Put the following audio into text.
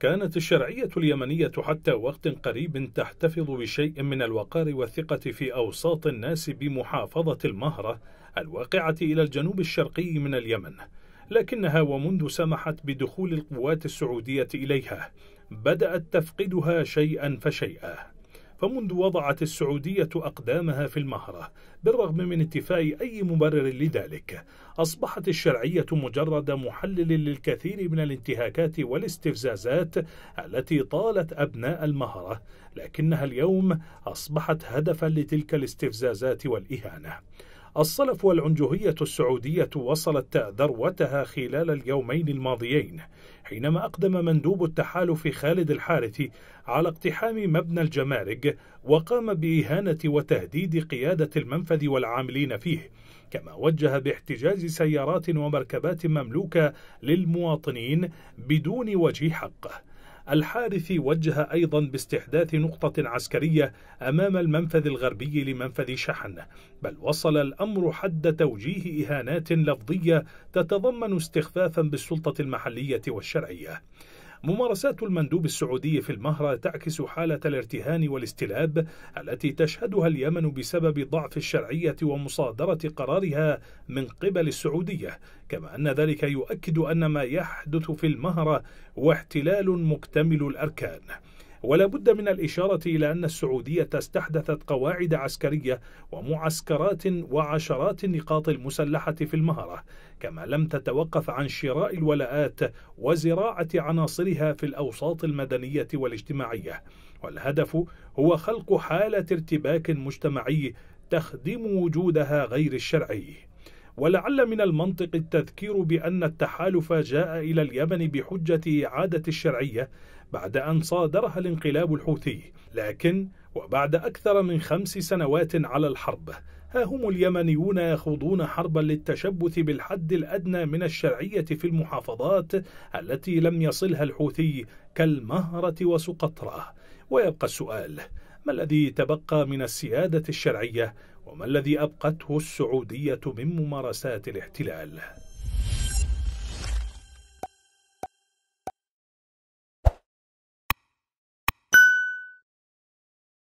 كانت الشرعية اليمنية حتى وقت قريب تحتفظ بشيء من الوقار والثقة في أوساط الناس بمحافظة المهرة الواقعة إلى الجنوب الشرقي من اليمن لكنها ومنذ سمحت بدخول القوات السعودية إليها بدأت تفقدها شيئا فشيئا فمنذ وضعت السعودية أقدامها في المهرة بالرغم من انتفاء أي مبرر لذلك أصبحت الشرعية مجرد محلل للكثير من الانتهاكات والاستفزازات التي طالت أبناء المهرة لكنها اليوم أصبحت هدفا لتلك الاستفزازات والإهانة الصلف والعنجهية السعودية وصلت ذروتها خلال اليومين الماضيين حينما أقدم مندوب التحالف خالد الحارثي على اقتحام مبنى الجمارك وقام بإهانة وتهديد قيادة المنفذ والعاملين فيه كما وجه باحتجاز سيارات ومركبات مملوكة للمواطنين بدون وجه حقه الحارث وجه أيضا باستحداث نقطة عسكرية أمام المنفذ الغربي لمنفذ شحن بل وصل الأمر حد توجيه إهانات لفظية تتضمن استخفافا بالسلطة المحلية والشرعية ممارسات المندوب السعودي في المهرة تعكس حالة الارتهان والاستلاب التي تشهدها اليمن بسبب ضعف الشرعية ومصادرة قرارها من قبل السعودية كما أن ذلك يؤكد أن ما يحدث في المهرة هو احتلال مكتمل الأركان ولا بد من الإشارة إلى أن السعودية استحدثت قواعد عسكرية ومعسكرات وعشرات النقاط المسلحة في المهرة كما لم تتوقف عن شراء الولاءات وزراعة عناصرها في الأوساط المدنية والاجتماعية والهدف هو خلق حالة ارتباك مجتمعي تخدم وجودها غير الشرعي ولعل من المنطق التذكير بأن التحالف جاء إلى اليمن بحجة إعادة الشرعية بعد أن صادرها الانقلاب الحوثي لكن وبعد أكثر من خمس سنوات على الحرب ها هم اليمنيون يخوضون حربا للتشبث بالحد الأدنى من الشرعية في المحافظات التي لم يصلها الحوثي كالمهرة وسقطرى ويبقى السؤال ما الذي تبقى من السيادة الشرعية وما الذي أبقته السعودية من ممارسات الاحتلال؟